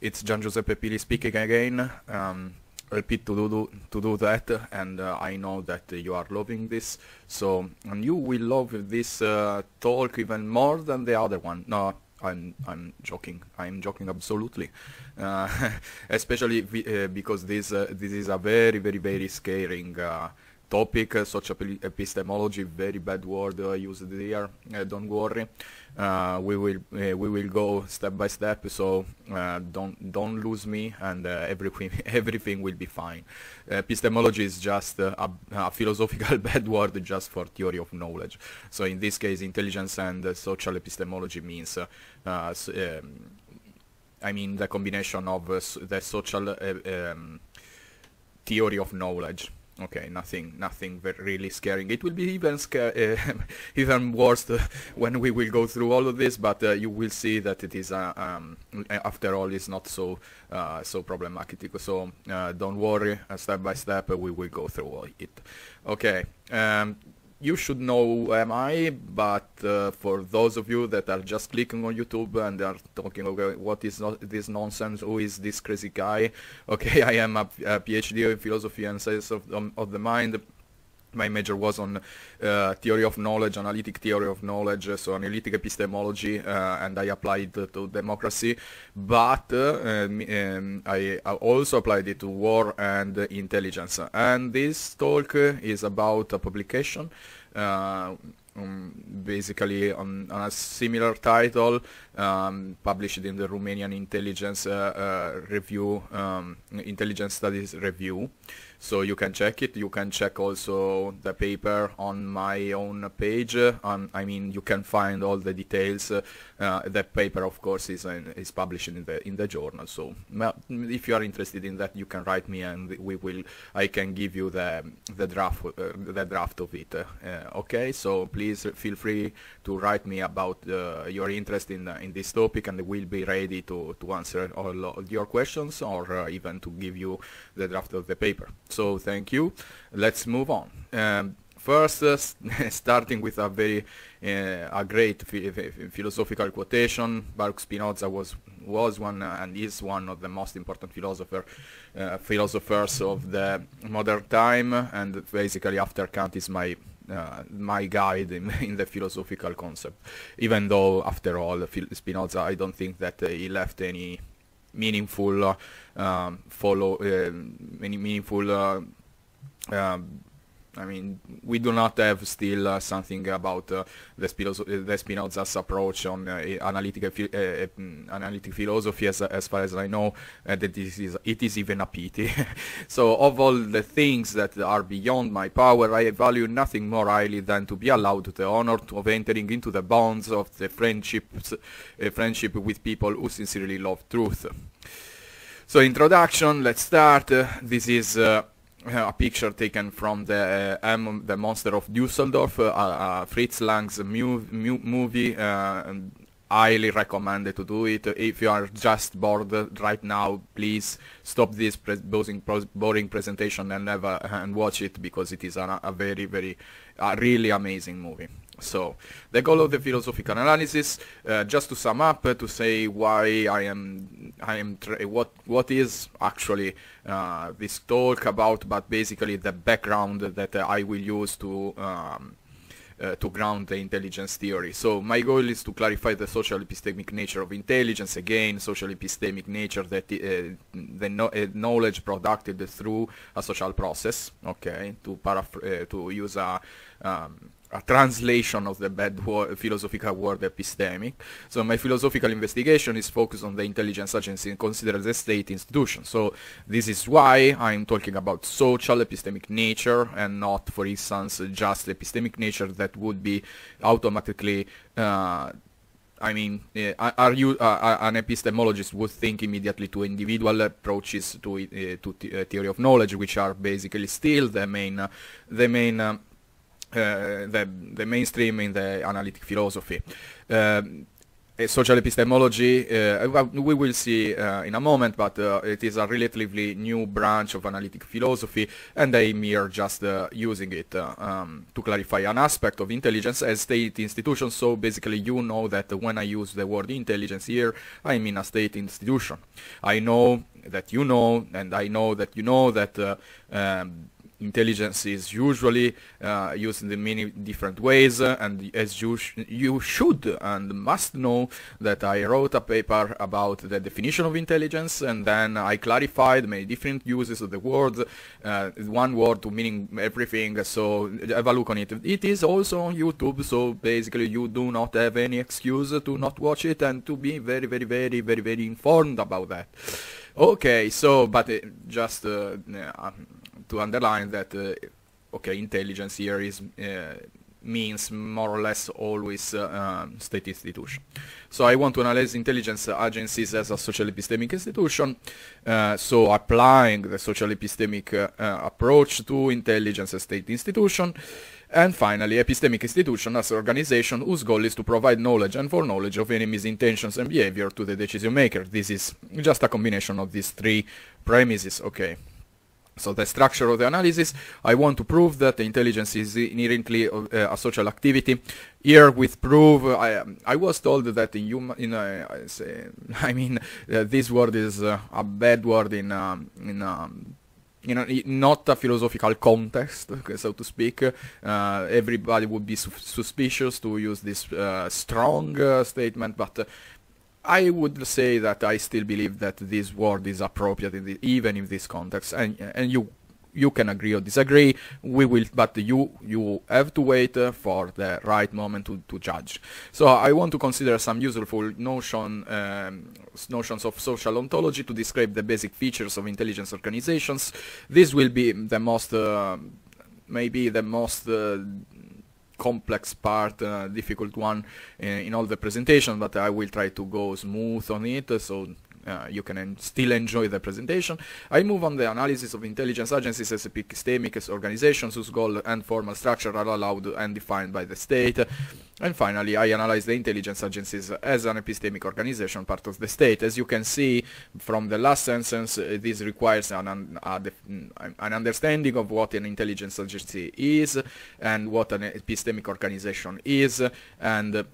It's Gian Giuseppe Pili speaking again. Um, repeat to do, to do that and uh, I know that you are loving this so and you will love this uh, talk even more than the other one no I'm I'm joking I'm joking absolutely uh, especially uh, because this uh, this is a very very very scaring uh, topic, such epistemology, very bad word I uh, used there, uh, don't worry. Uh, we will we will go step by step, so don't don't lose me, and everything everything will be fine. Epistemology is just a, a, philosophical bad word just for theory of knowledge. So in this case, intelligence and social epistemology means. So, um, I mean the combination of uh, the social uh, um, theory of knowledge Okay, nothing, nothing really scaring. It will be even uh, even worse when we will go through all of this, but uh, you will see that it is, uh, um, eh, after all, is not so uh, so problematic. So uh, don't worry, step by step we will go through all it. Okay. Um, you should know who am I, but uh, for those of you that are just clicking on YouTube and are talking, okay, what is this nonsense? Who is this crazy guy? Okay, I am a, a PhD in philosophy and science of, um, of the mind my major was on uh, theory of knowledge, analytic theory of knowledge, uh, so analytic epistemology, uh, and I applied to, to democracy. But uh, um, um I also applied it to war and intelligence. And this talk uh, is about a publication. Um, basically on, on, a similar title um, published in the Romanian intelligence uh, uh, review um, intelligence studies review so you can check it you can check also the paper on my own page um, I mean you can find all the details uh, uh, that paper, of course, is uh, is published in the in the journal. So if you are interested in that, you can write me, and we will. I can give you the the draft uh, the draft of it. Uh, okay, so please feel free to write me about uh, your interest in uh, in this topic, and we'll be ready to to answer all, your questions or even to give you the draft of the paper. So thank you. Let's move on. Um, first, starting with a very uh, a great philosophical quotation. Baruch Spinoza was was one uh, and is one of the most important philosopher uh, philosophers of the modern time, and basically after Kant is my uh, my guide in, in, the philosophical concept. Even though, after all, Spinoza, I don't think that uh, he left any meaningful uh, um, follow, any meaningful um, I mean, we do not have still uh, something about uh, the, the Spinoza's approach on uh, uh, uh mm, analytic philosophy, as, as far as I know, uh, that this is it is even a pity. so, of all the things that are beyond my power, I value nothing more highly than to be allowed the honor of entering into the bonds of the friendships, friendship with people who sincerely love truth. So, introduction. Let's start. this is a picture taken from the uh, M, the Monster of Dusseldorf, uh, uh, Fritz Lang's mu mu movie. highly recommended to do it. If you are just bored right now, please stop this pre boring, boring presentation and never and watch it because it is a, a very very a really amazing movie. So the goal of the philosophical analysis, uh, just to sum up, uh, to say why I am, I am, uh, what what is actually uh, this talk about, but basically the background that uh, I will use to. Um, uh, to ground the intelligence theory. So my goal is to clarify the social epistemic nature of intelligence. Again, social epistemic nature that the no knowledge produced through a social process. Okay, to paraphr- to use a um, a translation of the bad philosophical word epistemic. So my philosophical investigation is focused on the intelligence agency and considers the state institution. So this is why I'm talking about social epistemic nature and not, for instance, just epistemic nature that would be automatically uh, I mean, uh, are you uh, an epistemologist would think immediately to individual approaches to uh, to eh, theory of knowledge, which are basically still the main the main um, Eh, the, the mainstream in the analytic philosophy. Um, social epistemology, uh, we will see uh, in a moment, but uh, it is a relatively new branch of analytic philosophy, and they mere just using it um, to clarify an aspect of intelligence as state institution. So basically, you know that when I use the word intelligence here, I mean a state institution. I know that you know, and I know that you know that. Um, intelligence is usually uh, used in many different ways uh, and as you, sh you should and must know that I wrote a paper about the definition of intelligence and then I clarified many different uses of the word, uh, one word to meaning everything, so uh, have a look on it. It is also on YouTube, so basically you do not have any excuse to not watch it and to be very, very, very, very, very informed about that. Okay, so, but uh, just... Uh, um, to underline that uh, okay, intelligence here is uh, means more or less always uh, um, state institution. So I want to analyze intelligence agencies as a social epistemic institution. Uh, so applying the social epistemic uh, uh approach to intelligence as state institution. And finally, epistemic institution as an organization whose goal is to provide knowledge and foreknowledge of enemies' intentions and behavior to the decision maker. This is just a combination of these three premises. Okay. So the structure of the analysis, I want to prove that the intelligence is inherently uh, a social activity. Here with prove, I, I, was told that in human, in, uh, I, say, I mean, uh, this word is uh, a bad word in, um, in um, you know, not a philosophical context, so to speak. Uh, everybody would be su suspicious to use this uh, strong uh, statement, but uh, I would say that I still believe that this word is appropriate in the, even in this context, and and you you can agree or disagree. We will, but you you have to wait uh, for the right moment to, to judge. So I want to consider some useful notion um, notions of social ontology to describe the basic features of intelligence organizations. This will be the most uh, maybe the most uh, complex part, uh, difficult one uh, in all the presentation, but I will try to go smooth on it. So uh, you can still enjoy the presentation. I move on the analysis of intelligence agencies as epistemic as organizations whose goal and formal structure are allowed and defined by the state. And finally, I analyze the intelligence agencies as an epistemic organization, part of the state. As you can see from the last sentence, uh, this requires an, an understanding of what an intelligence agency is and what an epistemic organization is. And uh,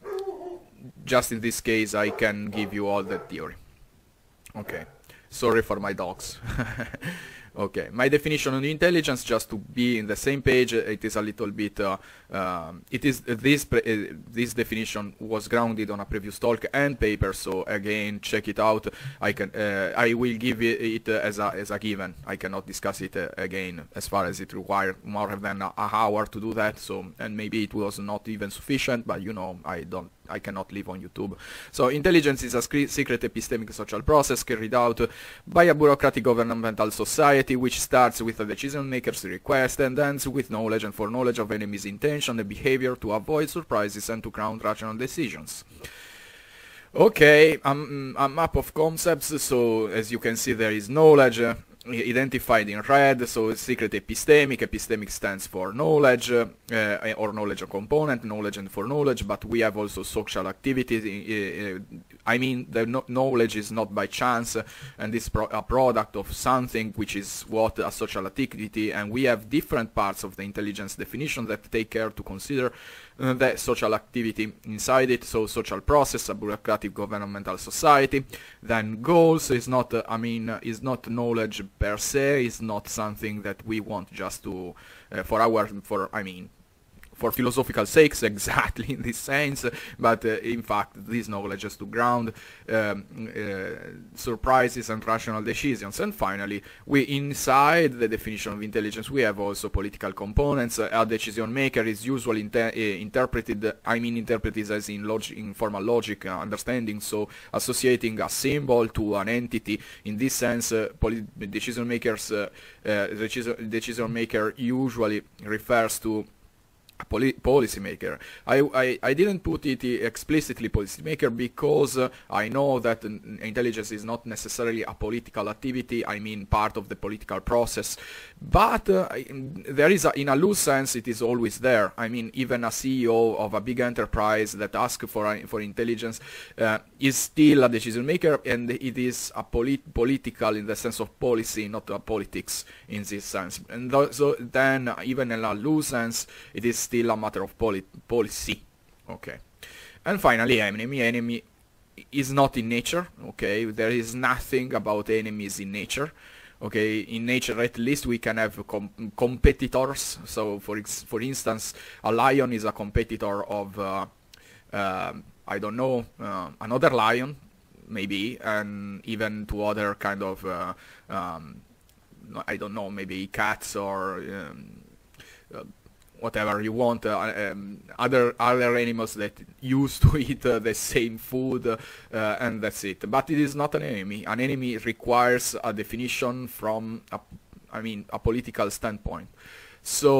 just in this case, I can give you all the theory. Okay, sorry for my dogs. okay, my definition on intelligence, just to be in the same page, it is a little bit, uh, um, it is uh, this, uh, this definition was grounded on a previous talk and paper, so again, check it out. I can, uh, I will give it, as, a, as a given. I cannot discuss it uh, again as far as it required more than an hour to do that, so, and maybe it was not even sufficient, but you know, I don't I cannot live on YouTube. So intelligence is a secret epistemic social process carried out by a bureaucratic governmental society which starts with a decision maker's request and ends with knowledge and foreknowledge of enemy's intention and behavior to avoid surprises and to ground rational decisions. Okay, um, a map of concepts, so as you can see there is knowledge, identified in red, so secret epistemic. Epistemic stands for knowledge uh, or knowledge component, knowledge and for knowledge, but we have also social activities uh, uh, I mean, the no knowledge is not by chance, uh, and it's pro a product of something which is what a social activity, and we have different parts of the intelligence definition that take care to consider uh, the social activity inside it, so social process, a bureaucratic governmental society, then goals is not, uh, I mean, uh, is not knowledge per se, is not something that we want just to, uh, for our, for, I mean, for philosophical sakes exactly in this sense, but uh, in fact this knowledge has to ground um, uh, surprises and rational decisions. And finally, we inside the definition of intelligence we have also political components. A decision maker is usually inter uh, interpreted, I mean interpreted as in, logic, in formal logic uh, understanding, so associating a symbol to an entity. In this sense, uh, decision makers, decision, decision maker usually refers to poli- policymaker. I, I, I, didn't put it explicitly policymaker because uh, I know that intelligence is not necessarily a political activity. I mean, part of the political process but uh, there is a, in a loose sense it is always there i mean even a ceo of a big enterprise that asks for uh, for intelligence uh, is still a decision maker and it is a polit- political in the sense of policy not a uh, politics in this sense and th so then uh, even in a loose sense it is still a matter of poli policy okay and finally enemy enemy is not in nature okay there is nothing about enemies in nature okay in nature at least we can have com competitors so for for instance a lion is a competitor of uh, uh, i don't know uh, another lion maybe and even to other kind of uh, um, i don't know maybe cats or um, whatever you want, uh, um, other other animals that used to eat uh, the same food, uh, and that's it. But it is not an enemy. An enemy requires a definition from, a, I mean, a political standpoint. So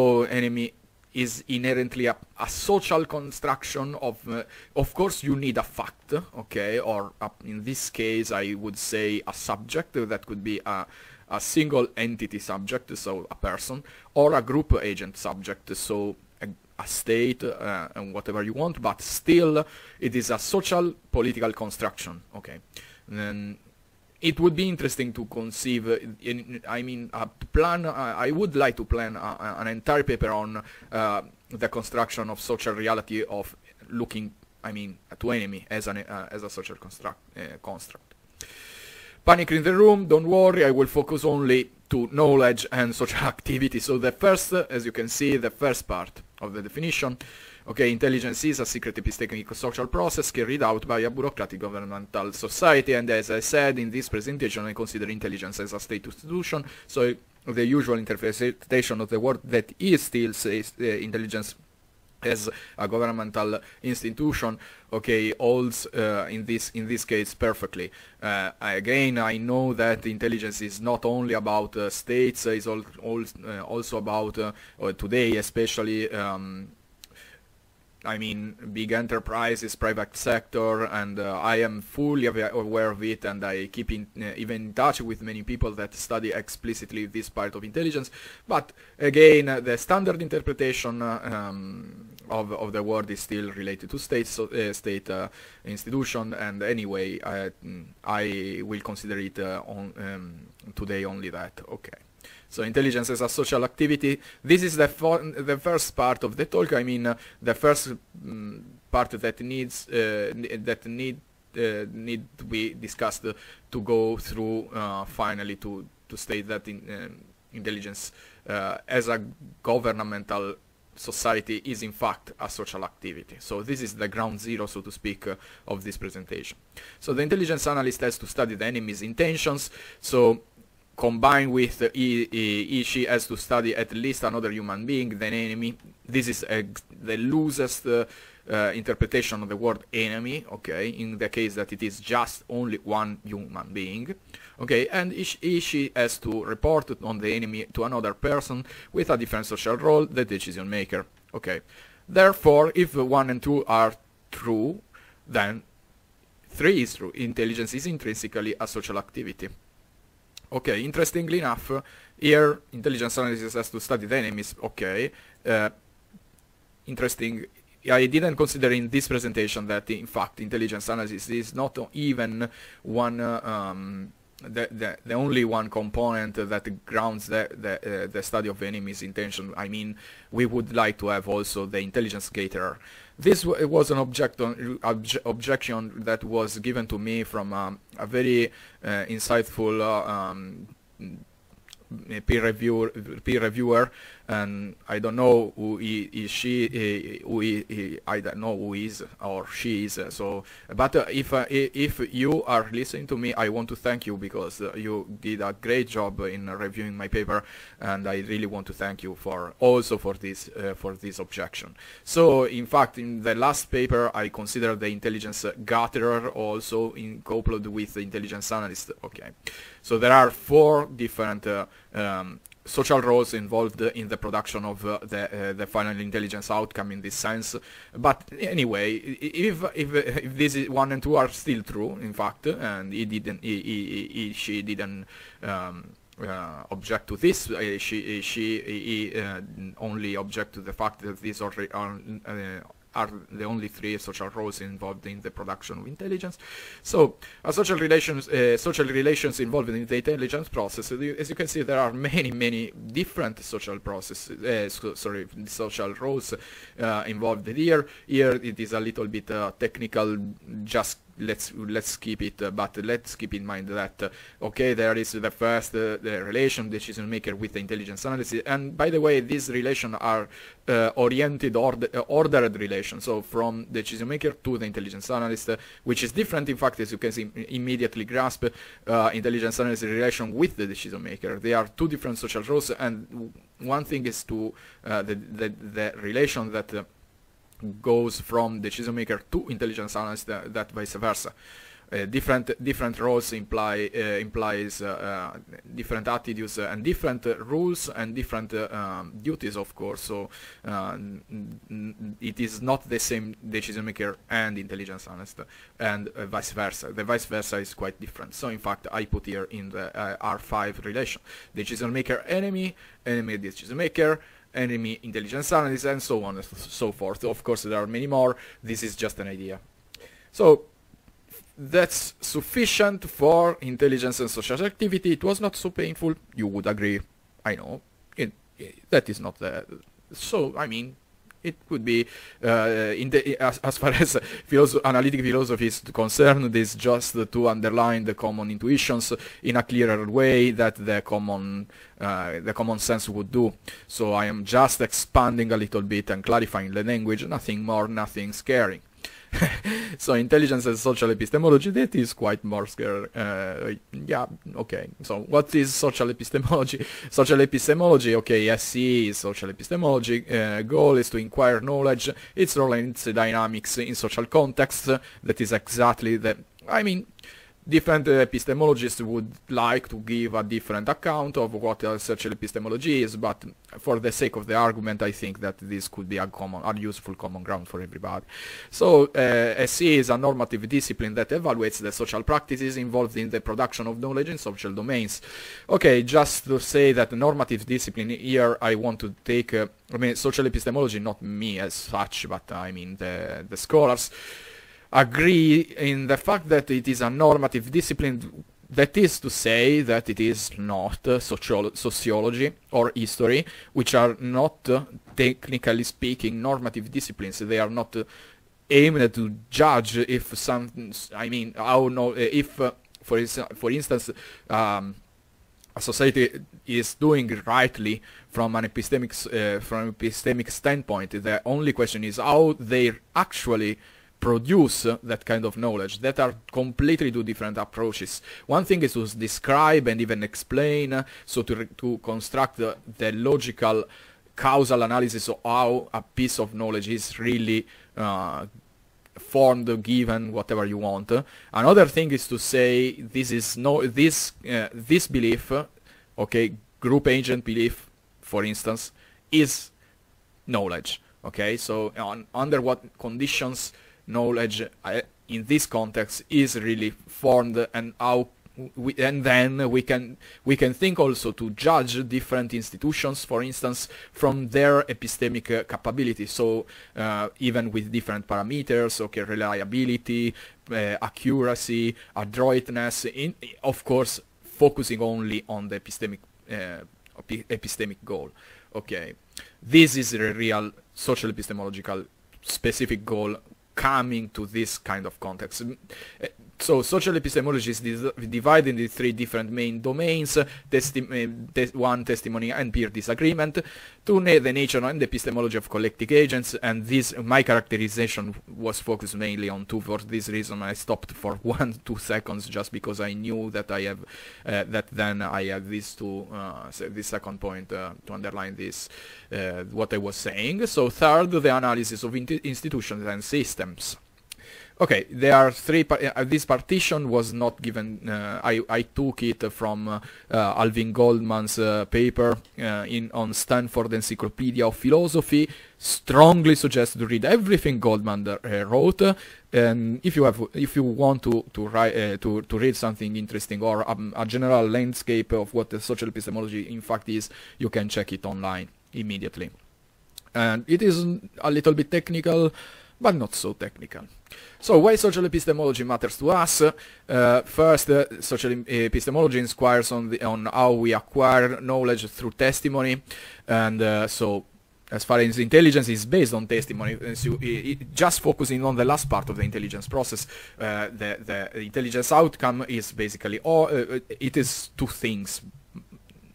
enemy is inherently a, a, social construction of uh, of course you need a fact okay or a, in this case i would say a subject that could be a, a single entity subject, so a person, or a group agent subject, so a, a state uh, and whatever you want, but still it is a social political construction. Okay. And it would be interesting to conceive, in, I mean, a plan, I would like to plan a, an entire paper on uh, the construction of social reality of looking, I mean, to enemy as, an, uh, as a social construct, uh, construct. Panic in the room, don't worry, I will focus only to knowledge and social activity. So the first, uh, as you can see, the first part of the definition, okay, intelligence is a secret epistemic social process carried out by a bureaucratic governmental society. And as I said in this presentation, I consider intelligence as a state institution. So the usual interpretation of the word that is still says, uh, intelligence as a governmental institution okay holds uh, in this in this case perfectly uh, again i know that intelligence is not only about uh, states it's all, all uh, also about uh, uh, today especially um, I mean, big enterprises, private sector, and uh, I am fully aware of it, and I keep in, uh, even in touch with many people that study explicitly this part of intelligence. But again, uh, the standard interpretation uh, um, of, of the word is still related to state so, uh, state institution, and anyway, I, I will consider it on um, today only that. Okay. So intelligence as a social activity. This is the, the first part of the talk. I mean, uh, the first um, part that needs uh, that need uh, need to be discussed to go through uh, finally to to state that in, um, intelligence as a governmental society is in fact a social activity. So this is the ground zero, so to speak, uh, of this presentation. So the intelligence analyst has to study the enemy's intentions. So combined with uh, Ishii has to study at least another human being than enemy. This is the loosest uh, uh, interpretation of the word enemy, okay, in the case that it is just only one human being, okay, and Ish Ishii has to report on the enemy to another person with a different social role, the decision maker, okay. Therefore, if 1 and 2 are true, then 3 is true. Intelligence is intrinsically a social activity. Okay, interestingly enough, here intelligence analysis has to study the enemies. Okay, uh, interesting. I didn't consider in this presentation that in fact intelligence analysis is not even one. Uh, um, the, the, the, only one component that grounds the, the, uh, the study of enemy's intention. I mean, we would like to have also the intelligence gatherer this was an object on, obje objection that was given to me from um, a very uh, insightful uh, um, peer, peer reviewer and I don't know who he, she who he, I don't know who is or she is. So, but uh, if uh, if you are listening to me, I want to thank you because uh, you did a great job in reviewing my paper, and I really want to thank you for also for this uh, for this objection. So, in fact, in the last paper, I consider the intelligence gatherer also in coupled with the intelligence analyst. Okay, so there are four different. Uh, um, social roles involved in the production of uh, the, uh, the final intelligence outcome in this sense. But anyway, if, if, if this is one and two are still true, in fact, and he didn't, he, he, he she didn't um, uh, object to this, uh, she, she he, uh, only object to the fact that these are, are uh, are the only three social roles involved in the production of intelligence. So, uh, social relations, uh, social relations involved in the intelligence process. As you can see, there are many, many different social processes. Uh, so, sorry, social roles uh, involved here. Here it is a little bit uh, technical, just let's let's keep it uh, but let's keep in mind that uh, okay there is the first uh, the relation decision maker with the intelligence analysis and by the way these relations are uh, oriented or uh, ordered relations so from the decision maker to the intelligence analyst uh, which is different in fact as you can see immediately grasp intelligence analyst relation with the decision maker they are two different social roles and one thing is to the, the, the relation that goes from decision maker to intelligence analyst that, uh, that vice versa. Uh, different different roles imply uh, implies uh, uh different attitudes and different uh, rules and different um, duties of course so it is not the same decision maker and intelligence analyst and vice versa the vice versa is quite different so in fact I put here in the R5 relation decision maker enemy enemy decision maker enemy intelligence analysis, and so on and so forth. Of course, there are many more. This is just an idea. So that's sufficient for intelligence and social activity. It was not so painful. You would agree. I know. It, it, that is not the... So, I mean, it would be uh, in the as, as far as philosoph analytic philosophy is concerned this just to underline the common intuitions in a clearer way that the common uh, the common sense would do so i am just expanding a little bit and clarifying the language nothing more nothing scaring so intelligence and social epistemology, that is quite Marsker. Uh, yeah, okay. So what is social epistemology? Social epistemology, okay, SE is social epistemology. Uh, goal is to inquire knowledge, its role and its dynamics in social context. Uh, that is exactly the... I mean, different epistemologists would like to give a different account of what search epistemology is, but for the sake of the argument, I think that this could be a common, a useful common ground for everybody. So uh, SE is a normative discipline that evaluates the social practices involved in the production of knowledge in social domains. Okay, just to say that normative discipline here, I want to take, uh, I mean, social epistemology, not me as such, but I mean the, the scholars, agree in the fact that it is a normative discipline that is to say that it is not uh, sociolo sociology or history, which are not, uh, technically speaking, normative disciplines. They are not uh, aimed to judge if some, I mean, how no, if, for, ins for instance, um, a society is doing rightly from an epistemic, from an epistemic standpoint. The only question is how they actually produce that kind of knowledge that are completely two different approaches one thing is to describe and even explain so to, to construct the, the logical causal analysis of how a piece of knowledge is really uh, formed given whatever you want another thing is to say this is no this uh, this belief okay group agent belief for instance is knowledge okay so on, under what conditions knowledge uh, in this context is really formed and how we, and then we can we can think also to judge different institutions, for instance, from their epistemic uh, capability. So uh, even with different parameters, okay, reliability, uh, accuracy, adroitness. In of course, focusing only on the epistemic uh, epistemic goal. Okay, this is a real social epistemological specific goal coming to this kind of context so social epistemologies divide into three different main domains, testi eh, te one testimony and peer disagreement, two na the nature and epistemology of collective agents, and this my characterization was focused mainly on two. For this reason, I stopped for one two seconds just because I knew that I have uh, that then I have these two uh, this second point uh, to underline this eh, what I was saying. So third, the analysis of institutions and systems. Okay, there are three. Par uh, uh, this partition was not given. Uh, I I took it from uh, uh Alvin Goldman's uh, paper in on Stanford Encyclopedia of Philosophy. Strongly suggest to read everything Goldman wrote. and if you have, if you want to to write to to read something interesting or um, a general landscape of what the social epistemology in fact is, you can check it online immediately. And it is a little bit technical, but not so technical. So why social epistemology matters to us? Uh, first, uh, social epistemology inquires on, the, on how we acquire knowledge through testimony, and uh, so as far as intelligence is based on testimony, uh, so it, just focusing on the last part of the intelligence process, uh, the, the, intelligence outcome is basically all, uh, it is two things.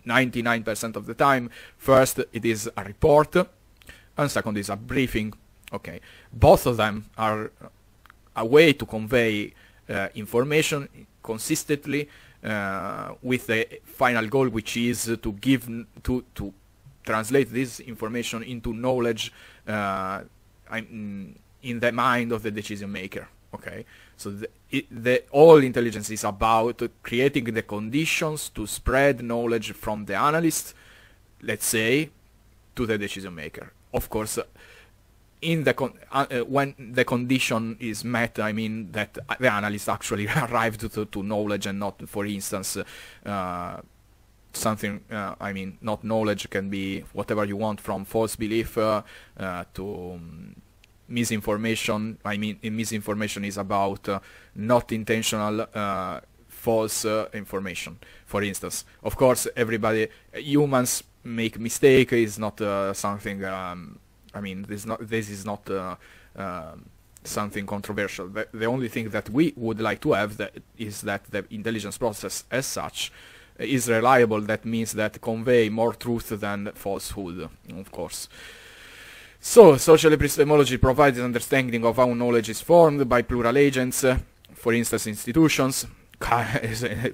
99% of the time, first it is a report, and second is a briefing. Okay, both of them are a way to convey uh, information consistently uh, with the final goal, which is to give to to translate this information into knowledge uh, in the mind of the decision maker. Okay, so the, it, the, all intelligence is about creating the conditions to spread knowledge from the analyst, let's say, to the decision maker. Of course, in the con uh, uh, when the condition is met, I mean that the analyst actually arrived to, to knowledge and not, for instance, uh, something. Uh, I mean, not knowledge can be whatever you want, from false belief uh, uh, to um, misinformation. I mean, misinformation is about not intentional false information. For instance, of course, everybody humans make mistake is not something. Um, I mean, this not this is not uh, um, something controversial. The, the, only thing that we would like to have that is that the intelligence process as such is reliable. That means that convey more truth than falsehood, of course. So, social epistemology provides an understanding of how knowledge is formed by plural agents, for instance, institutions,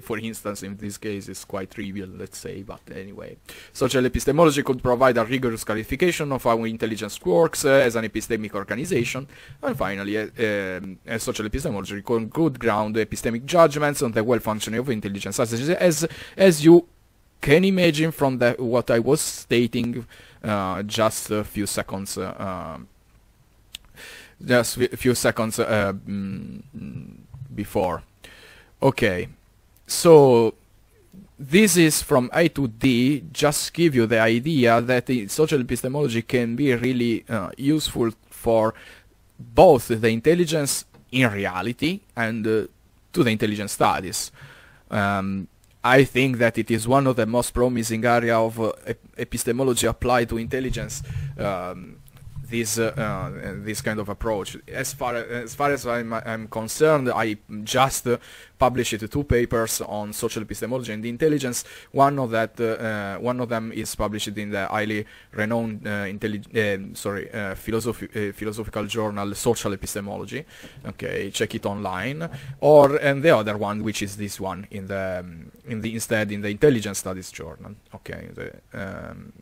for instance, in this case, it's quite trivial, let's say, but anyway. Social epistemology could provide a rigorous qualification of how intelligence works uh, as an epistemic organization. And finally, uh, um, uh, social epistemology could, ground epistemic judgments on the well functioning of intelligence, as, as, as you can imagine from the, what I was stating uh, just a few seconds. Uh, um, just a few seconds uh, mm, before. Okay, so this is from A to D, just give you the idea that the social epistemology can be really uh, useful for both the intelligence in reality and uh, to the intelligence studies. Um, I think that it is one of the most promising area of uh, epistemology applied to intelligence um, this uh, uh, this kind of approach. As far as far as I'm, I'm concerned, I just uh, published two papers on social epistemology and intelligence. One of that, uh, one of them is published in the highly renowned uh, sorry, uh, philosophical journal Social Epistemology. Okay, check it online. Or and the other one, which is this one, in the um, in the instead in the Intelligence Studies journal. Okay, the, um,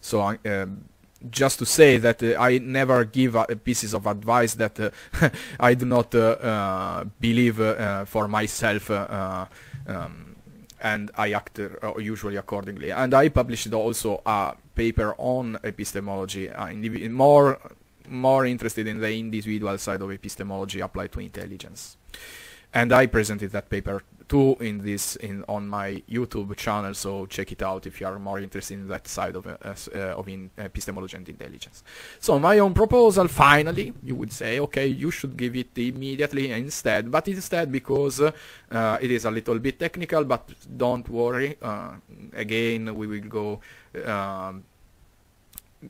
so. Um, just to say that uh, I never give pieces of advice that uh, I do not uh, uh, believe uh, for myself, um, and I act usually accordingly. And I published also a paper on epistemology, more more interested in the individual side of epistemology applied to intelligence. And I presented that paper too in this in on my YouTube channel. So check it out if you are more interested in that side of uh, uh, of in, uh, epistemology and intelligence. So my own proposal, finally, you would say, okay, you should give it immediately instead, but instead because it is a little bit technical, but don't worry. again, we will go. Um,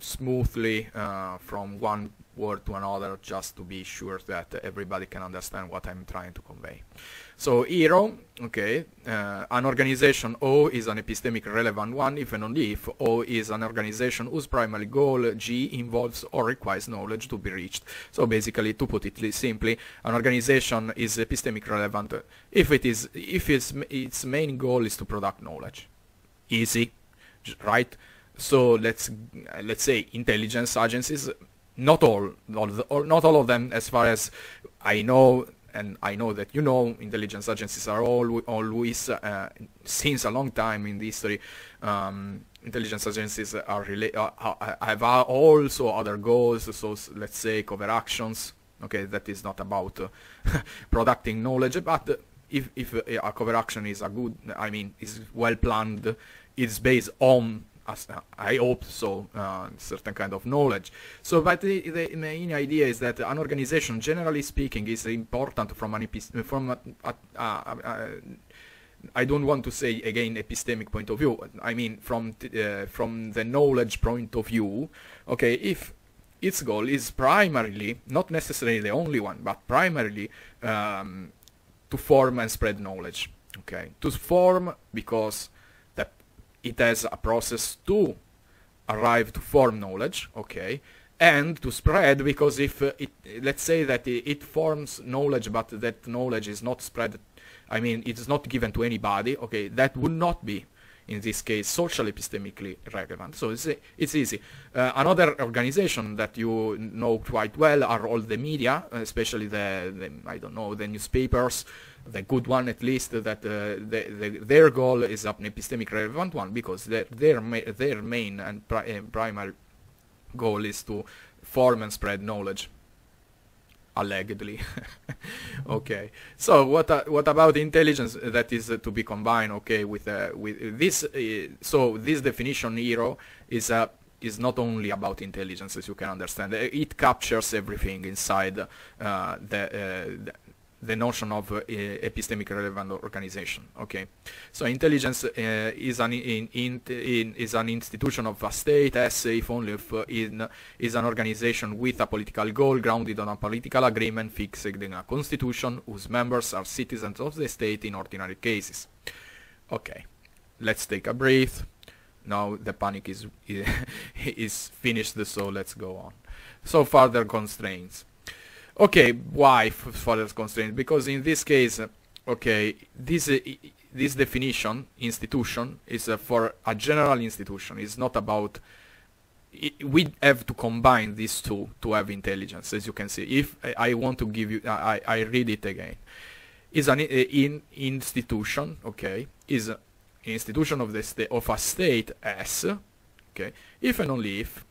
smoothly uh, from one word to another just to be sure that everybody can understand what I'm trying to convey. So ERO, okay, uh, an organization O is an epistemic relevant one if and only if O is an organization whose primary goal G involves or requires knowledge to be reached. So basically, to put it simply, an organization is epistemic relevant if it is if its its main goal is to produce knowledge. Easy, right? So let's let's say intelligence agencies. Not all, not all of them, as far as I know, and I know that you know, intelligence agencies are all, always, uh, since a long time in the history, um, intelligence agencies are, uh, uh, have also other goals, so let's say cover actions, okay, that is not about uh, producing knowledge, but if, if a cover action is a good, I mean, is well planned, it's based on I hope so, uh, certain kind of knowledge. So, but the, the, main idea is that an organization, generally speaking, is important from an epi- from a, a, a, I don't want to say again epistemic point of view. I mean from t- uh, from the knowledge point of view. Okay, if its goal is primarily, not necessarily the only one, but primarily um, to form and spread knowledge. Okay, to form because it has a process to arrive to form knowledge, okay, and to spread because if uh, it, let's say that it, forms knowledge but that knowledge is not spread, I mean it is not given to anybody, okay, that would not be in this case social epistemically relevant. So it's, it's easy. Uh, another organization that you know quite well are all the media, especially the, the I don't know the newspapers, the good one at least, that uh, the, the, their goal is an epistemic relevant one because their their, ma their main and pri uh, primary goal is to form and spread knowledge allegedly. okay. So what uh, what about intelligence that is uh, to be combined? Okay, with uh, with this. Uh, so this definition hero is a is not only about intelligence, as you can understand. It captures everything inside the, the the notion of uh, epistemic relevant organization. Okay, so intelligence uh, is an in, in, in, is an institution of a state as if only if uh, in, is an organization with a political goal grounded on a political agreement fixed in a constitution whose members are citizens of the state in ordinary cases. Okay, let's take a breath. Now the panic is is finished, so let's go on. So further constraints. Okay, why further constraint? Because in this case, okay, this uh, this definition institution is uh, for a general institution. It's not about it, we have to combine these two to have intelligence, as you can see. If I, uh, I want to give you, I, I read it again. Is an in institution, okay, is an institution of the of a state S, okay, if and only if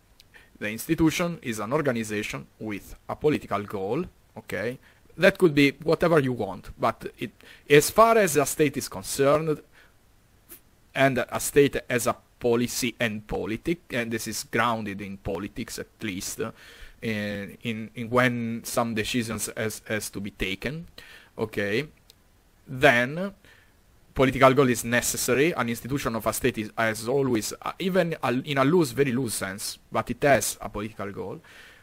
the institution is an organization with a political goal, okay? That could be whatever you want, but it, as far as a state is concerned, and a state as a policy and politics, and this is grounded in politics at least, uh, in, in, when some decisions has, has to be taken, okay, then political goal is necessary. An institution of a state is, has always, uh, even a, in a loose, very loose sense, but it has a political goal,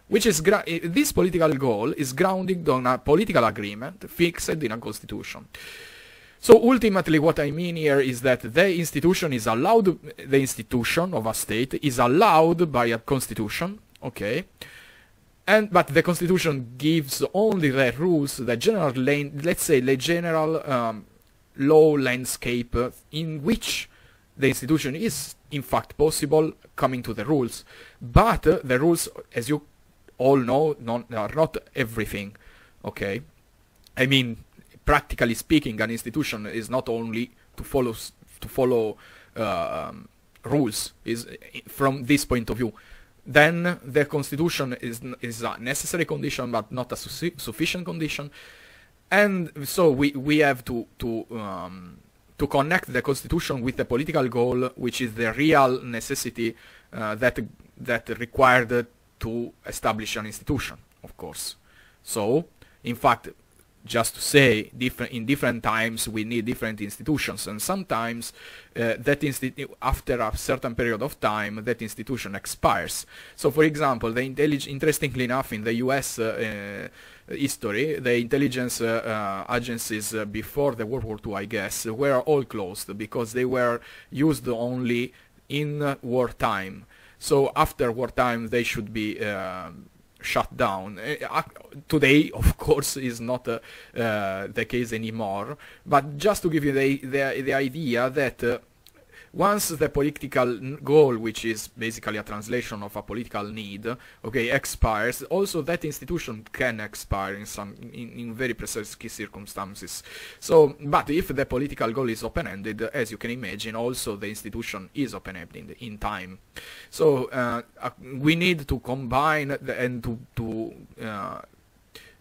which is eh, this political goal is grounded on a political agreement fixed in a constitution. So ultimately, what I mean here is that the institution is allowed, the institution of a state is allowed by a constitution, okay, and but the constitution gives only the rules, the general, let's say, the general um, law landscape in which the institution is in fact possible coming to the rules. But uh, the rules, as you all know, non, are not everything. Okay, I mean, practically speaking, an institution is not only to follow to follow um, rules. Is from this point of view, then the constitution is is a necessary condition, but not a su sufficient condition and so we we have to to um, to connect the constitution with the political goal, which is the real necessity uh, that that required to establish an institution, of course. So, in fact, just to say, different in different times we need different institutions, and sometimes uh, that institu- after a certain period of time that institution expires. So, for example, the interestingly enough, in the U.S. Uh, uh uh, history, the intelligence uh, uh, agencies before the World War II, I guess, were all closed because they were used only in wartime. So after wartime, they should be shut down. Uh, today, of course, is not uh, uh, the case anymore. But just to give you the the, the idea that once the political goal, which is basically a translation of a political need, okay, expires, also that institution can expire in some in, in very precise circumstances. So, but if the political goal is open-ended, as you can imagine, also the institution is open-ended in time. So uh, uh we need to combine the, and to to uh,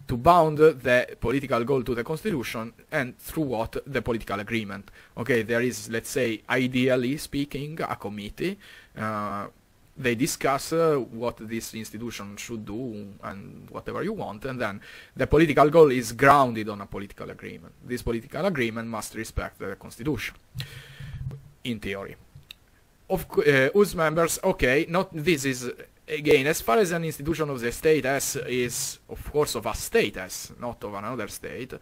to bound the political goal to the constitution and through what the political agreement okay there is let's say ideally speaking a committee uh, they discuss uh, what this institution should do and whatever you want and then the political goal is grounded on a political agreement this political agreement must respect the constitution in theory of uh, whose members okay not this is again, as far as an institution of the state S is, of course, of a state S, not of another state,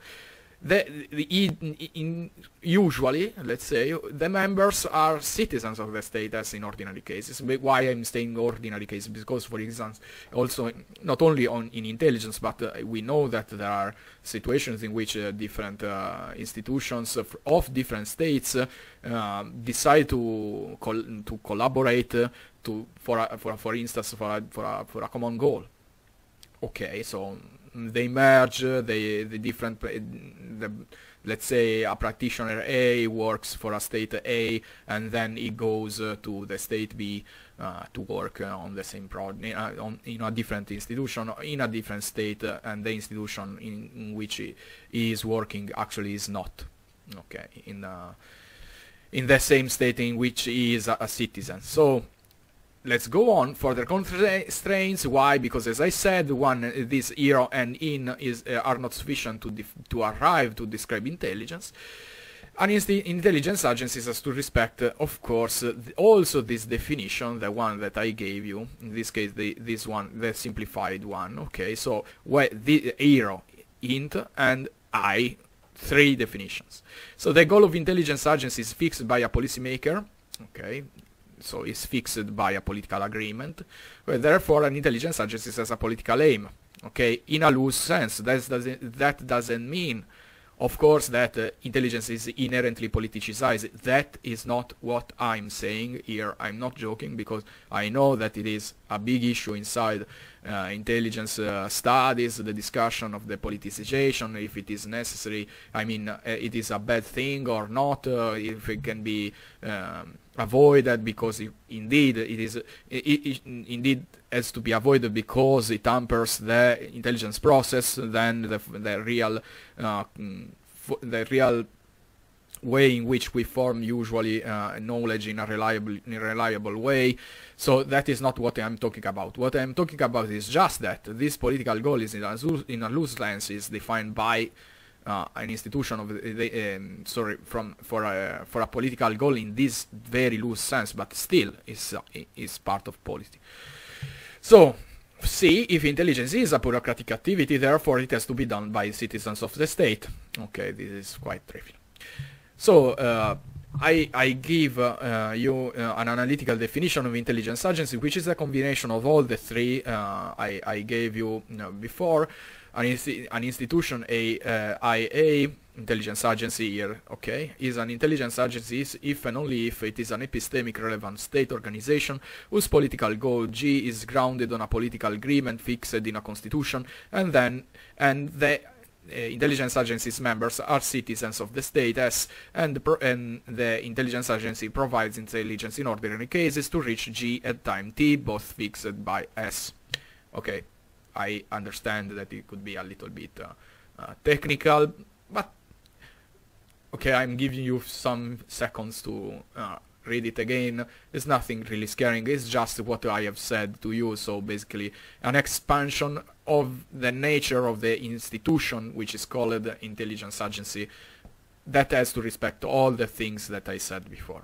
the, the, in, usually, let's say, the members are citizens of the state as in ordinary cases. Why I'm saying ordinary cases? Because, for instance, also not only on, in intelligence, but uh, we know that there are situations in which uh, different uh, institutions of, of, different states uh, um, decide to col to collaborate uh, to for a, for a, for instance for a, for a, for a common goal. Okay, so they merge the the different the, let's say a practitioner A works for a state A and then it goes uh, to the state B uh, to work uh, on the same project uh, in a different institution in a different state uh, and the institution in, in which he, is working actually is not okay in uh, in the same state in which he is a, a citizen so let's go on further constraints why because as i said one this hero and in is uh, are not sufficient to to arrive to describe intelligence and intelligence agencies has to respect uh, of course uh, th also this definition the one that i gave you in this case the, this one the simplified one okay so well, the hero int and i three definitions so the goal of intelligence agencies fixed by a policymaker okay so is fixed by a political agreement. Well, therefore, an intelligence agency has a political aim. Okay, in a loose sense, that doesn't that doesn't mean, of course, that uh, intelligence is inherently politicized. That is not what I'm saying here. I'm not joking because I know that it is a big issue inside uh, intelligence uh, studies, the discussion of the politicization, if it is necessary. I mean, uh, it is a bad thing or not. Uh, if it can be. Um, avoid that because it, indeed it is it, it, indeed has to be avoided because it hampers the intelligence process then the, the real uh, mm, the real way in which we form usually uh, knowledge in a reliable in a reliable way so that is not what i'm talking about what i'm talking about is just that this political goal is in a, in a loose sense is defined by uh, an institution of the, um, sorry from for a, for a political goal in this very loose sense but still is uh, is part of policy so see if intelligence is a bureaucratic activity therefore it has to be done by citizens of the state okay this is quite trivial so uh, I, I, give uh, you uh, an analytical definition of intelligence agency, which is a combination of all the three uh, I, I, gave you, you know, before, an, insti an institution, a uh, IA, intelligence agency here, okay, is an intelligence agency if and only if it is an epistemic relevant state organization whose political goal G is grounded on a political agreement fixed in a constitution and then and the uh, intelligence agency's members are citizens of the state S and, and, the intelligence agency provides intelligence in ordinary cases to reach G at time T both fixed by S. Okay. I understand that it could be a little bit uh, uh, technical, but okay, I'm giving you some seconds to uh, read it again. It's nothing really scaring, it's just what I have said to you, so basically an expansion of the nature of the institution which is called intelligence agency that has to respect all the things that I said before.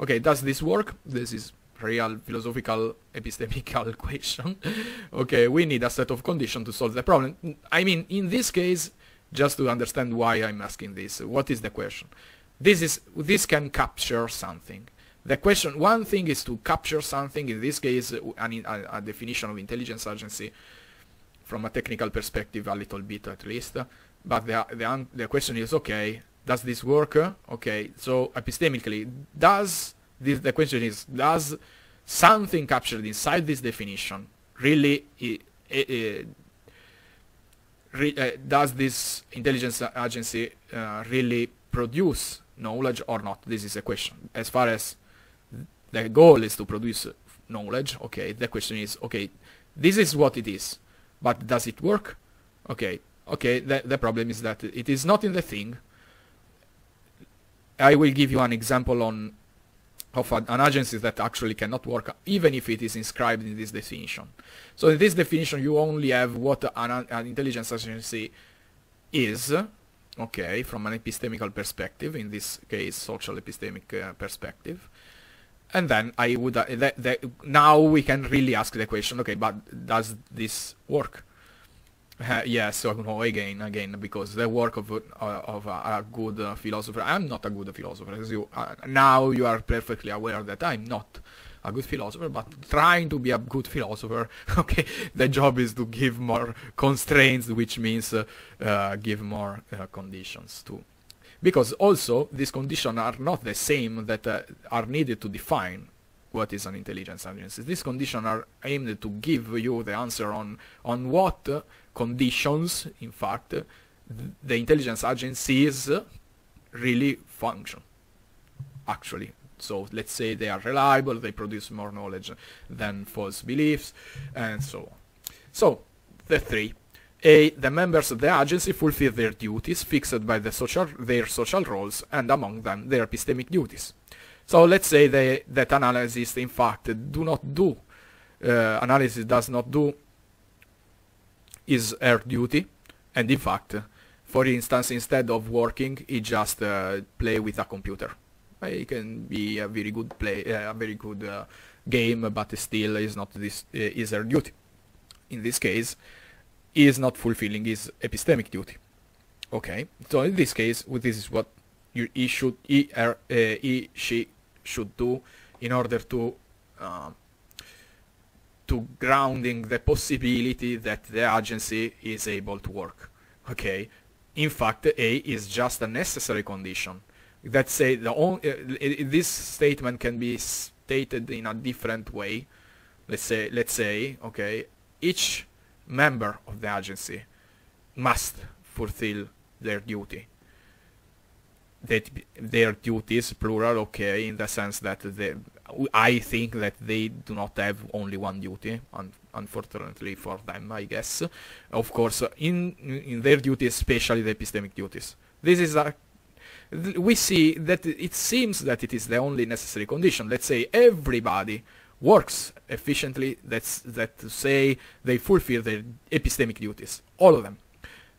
Okay, does this work? This is real philosophical epistemical question. okay, we need a set of conditions to solve the problem. I mean, in this case, just to understand why I'm asking this, what is the question? This is this can capture something. The question, one thing is to capture something. In this case, a, a definition of intelligence agency, from a technical perspective, a little bit at least. But the the, the question is, okay, does this work? Okay, so epistemically, does the question is, does something captured inside this definition really it, it, it, re, uh, does this intelligence agency uh, really produce knowledge or not? This is a question. As far as the goal is to produce knowledge, okay, the question is, okay, this is what it is, but does it work? Okay, okay, the, the problem is that it is not in the thing. I will give you an example on of an agency that actually cannot work even if it is inscribed in this definition. So in this definition you only have what an, an intelligence agency is, okay, from an epistemical perspective, in this case social epistemic uh, perspective. And then I would uh, now we can really ask the question, okay, but does this work? yes, again, again, because the work of uh, of uh, a good uh, philosopher. I'm not a good philosopher, as you uh, now you are perfectly aware that I'm not a good philosopher, but trying to be a good philosopher. Okay, the job is to give more constraints, which means uh, give more conditions too, because also these conditions are not the same that are needed to define what is an intelligence agency. These conditions are aimed to give you the answer on on what conditions, in fact, the intelligence agencies really function, actually. So let's say they are reliable, they produce more knowledge than false beliefs, and so on. So, the three. A. The members of the agency fulfill their duties fixed by the social, their social roles and among them their epistemic duties. So let's say they, that analysis in fact do not do, uh, analysis does not do is her duty, and in fact, for instance, instead of working, he just uh, play with a computer. It can be a very good play, uh, a very good uh, game, but still is not this uh, is her duty. In this case, he is not fulfilling his epistemic duty. Okay, so in this case, this is what you, he should, he, uh, he, she should do in order to uh, to grounding the possibility that the agency is able to work. Okay, in fact, A is just a necessary condition. Let's say the only, uh, this statement can be stated in a different way. Let's say, let's say, okay, each member of the agency must fulfill their duty. That their duties, plural, okay, in the sense that the I think that they do not have only one duty, un- unfortunately for them, I guess. Of course, in in their duties, especially the epistemic duties. This is a we see that it seems that it is the only necessary condition. Let's say everybody works efficiently. That's that to say they fulfill their epistemic duties, all of them.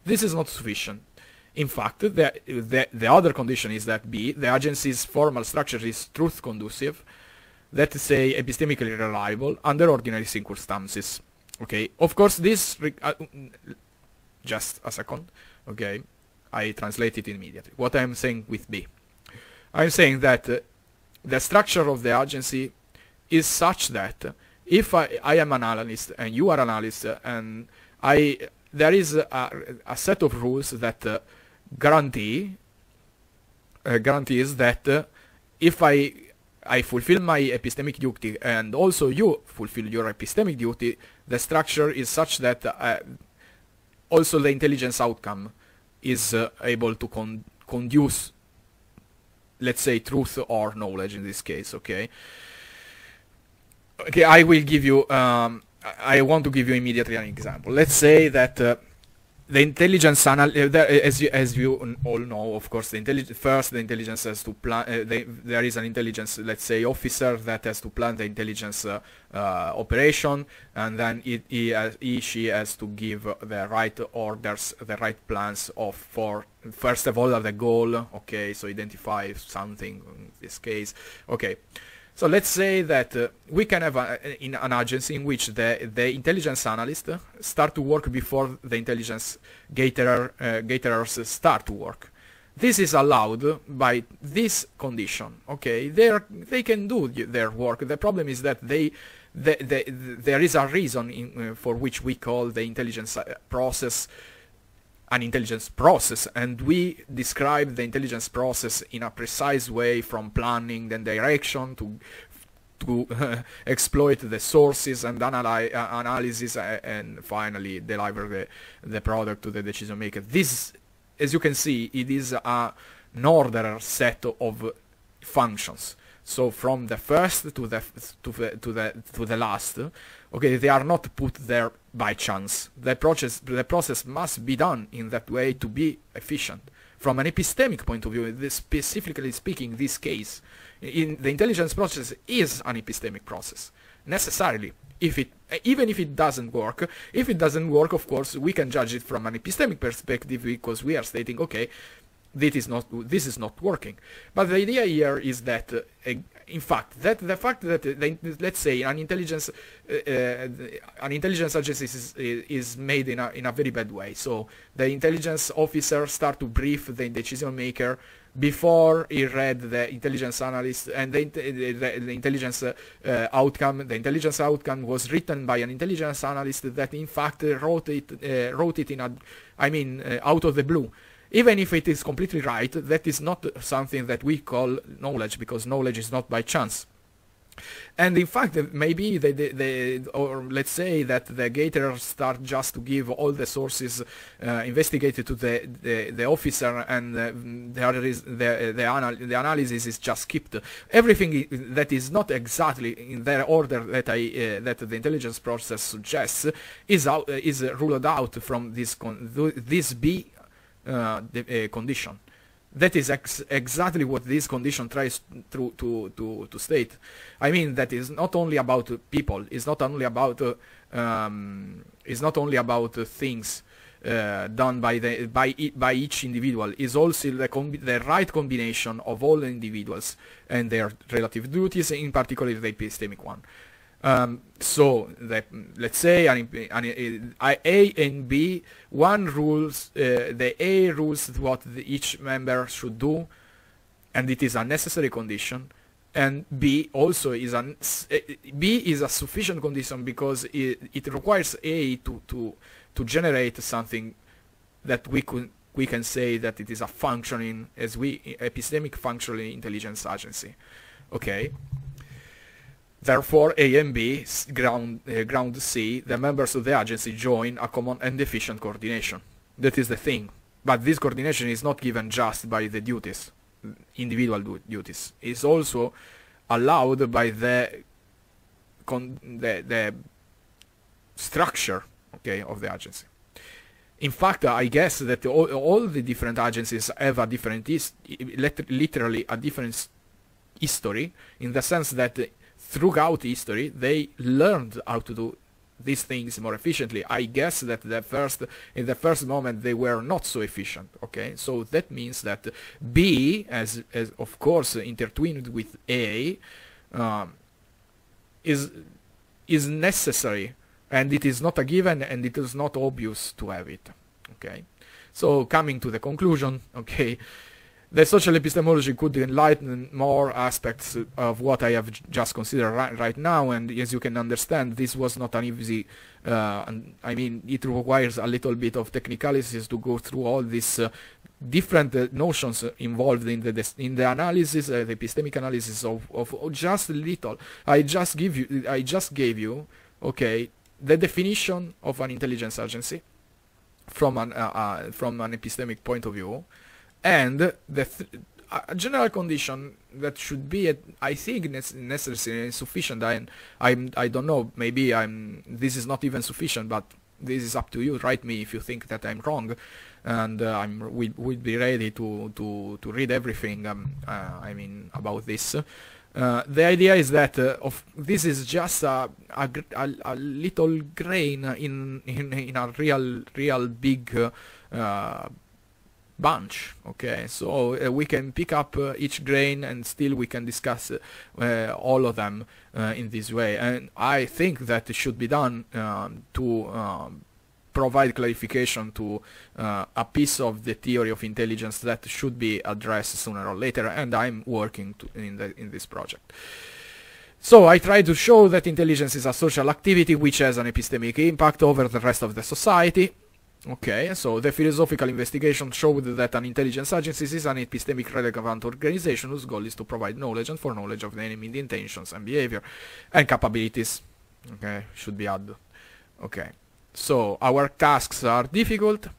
This is not sufficient. In fact, the, the, the other condition is that B, the agency's formal structure is truth conducive, let's say, epistemically reliable under ordinary circumstances. Okay, of course, this, uh, just a second, okay, I translate it immediately. What I'm saying with B. I'm saying that uh, the structure of the agency is such that uh, if I, I am an analyst and you are an analyst uh, and I there is a, a set of rules that uh, guarantee uh, guarantees that uh, if I I fulfill my epistemic duty and also you fulfill your epistemic duty, the structure is such that uh, also the intelligence outcome is uh, able to con conduce, let's say, truth or knowledge in this case, okay? Okay, I will give you, um, I want to give you immediately an example. Let's say that uh, the intelligence anal uh, as you, as you all know of course the first the intelligence has to plan uh, there is an intelligence let's say officer that has to plan the intelligence uh, uh operation and then it, he, uh, he she has to give the right orders the right plans of for first of all the goal okay so identify something in this case okay so let's say that uh, we can have a, in an agency in which the, the intelligence analyst start to work before the intelligence gatherer, uh, gatherers start to work. This is allowed by this condition. Okay, they they can do their work. The problem is that they, the, the, the there is a reason in, uh, for which we call the intelligence uh, process an intelligence process and we describe the intelligence process in a precise way from planning and direction to to uh, exploit the sources and analy- uh, analysis uh, and finally deliver the, the product to the decision maker. This, as you can see, it is a, an order set of functions. So from the first to the to the to the to the last, okay, they are not put there by chance. The process, the process must be done in that way to be efficient. From an epistemic point of view, specifically speaking, this case, in the intelligence process is an epistemic process necessarily. If it, even if it doesn't work, if it doesn't work, of course, we can judge it from an epistemic perspective because we are stating, okay, this is not this is not working. But the idea here is that uh, in fact, that the fact that the, let's say an intelligence uh, uh, an intelligence agency is, is made in a in a very bad way. So the intelligence officer start to brief the decision maker before he read the intelligence analyst and the, the, the intelligence uh, outcome. The intelligence outcome was written by an intelligence analyst that in fact wrote it uh, wrote it in a I mean uh, out of the blue even if it is completely right, that is not something that we call knowledge, because knowledge is not by chance. And in fact, maybe they, they, they, or let's say that the gators start just to give all the sources uh, investigated to the, the, the officer, and uh, the, the, the, anal the, analysis is just skipped. Everything that is not exactly in the order that I uh, that the intelligence process suggests is out, is ruled out from this this B uh, the, uh, condition. That is ex exactly what this condition tries to, to, to, to, state. I mean, that is not only about people, it's not only about, uh, um, it's not only about things, uh, done by the by e by each individual is also the, the right combination of all individuals and their relative duties, in particular the epistemic one. Um, so the, let's say an, an, A and B, one rules, uh, the A rules what the, each member should do, and it is a necessary condition, and B also is an, B is a sufficient condition because it, it requires A to, to, to generate something that we could we can say that it is a functioning as we epistemic functioning intelligence agency okay Therefore, A and B, ground, uh, ground C, the members of the agency join a common and efficient coordination. That is the thing. But this coordination is not given just by the duties, individual du duties. It's also allowed by the, the, the structure okay, of the agency. In fact, I guess that all, all the different agencies have a different, literally a different history, in the sense that throughout history, they learned how to do these things more efficiently. I guess that the first in the first moment they were not so efficient. Okay, so that means that B, as, as of course intertwined with A, um, is is necessary, and it is not a given, and it is not obvious to have it. Okay, so coming to the conclusion. Okay the social epistemology could enlighten more aspects of what I have just considered right, right now, and as you can understand, this was not an easy. Uh, and, I mean, it requires a little bit of technicalities to go through all these uh, different uh, notions involved in the in the analysis, uh, the epistemic analysis of, of of just little. I just give you, I just gave you, okay, the definition of an intelligence agency from an uh, uh, from an epistemic point of view and the th- a general condition that should be, I think, necessary and sufficient. I, I'm, I don't know. Maybe I'm. This is not even sufficient, but this is up to you. Write me if you think that I'm wrong, and uh, I'm. We would be ready to to to read everything. Um, uh, I mean about this. Uh, the idea is that uh, of this is just a, a, a, little grain in in in a real real big uh, uh, bunch okay so uh, we can pick up uh, each grain and still we can discuss uh, uh all of them uh, in this way and i think that it should be done um, to um, provide clarification to uh, a piece of the theory of intelligence that should be addressed sooner or later and i'm working in, the, in this project so I try to show that intelligence is a social activity which has an epistemic impact over the rest of the society, Okay, so the philosophical investigation showed that an intelligence agency is an epistemic relevant organization whose goal is to provide knowledge and foreknowledge of the enemy the intentions and behavior and capabilities. Okay, should be added. Okay, so our tasks are difficult,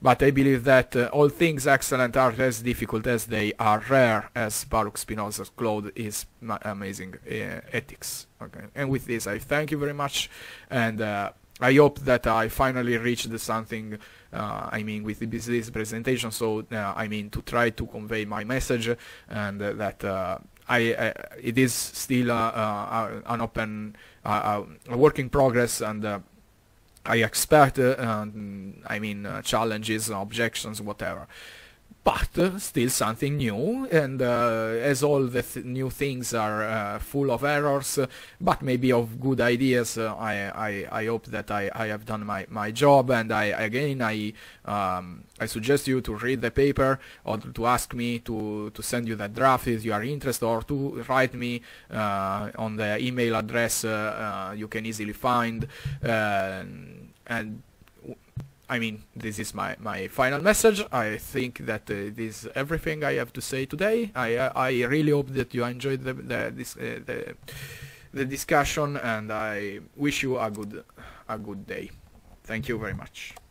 but I believe that uh, all things excellent are as difficult as they are rare, as Baruch Spinoza's Claude is amazing uh, ethics. Okay, and with this I thank you very much and. Uh, I hope that I finally reached something. Uh, I mean, with this, this presentation, so uh, I mean to try to convey my message and that uh, I, it is still uh, uh, an open a work in progress and. I expect, um, I mean, challenges, objections, whatever but still something new and uh, as all the th new things are uh, full of errors uh, but maybe of good ideas uh, I, I, I hope that I, I have done my, my job and I again I um, I suggest you to read the paper or to ask me to, to send you the draft if you are interested or to write me uh, on the email address uh, you can easily find and I mean, this is my, my final message. I think that uh, this is everything I have to say today. I I really hope that you enjoyed the, the this uh, the, the discussion, and I wish you a good a good day. Thank you very much.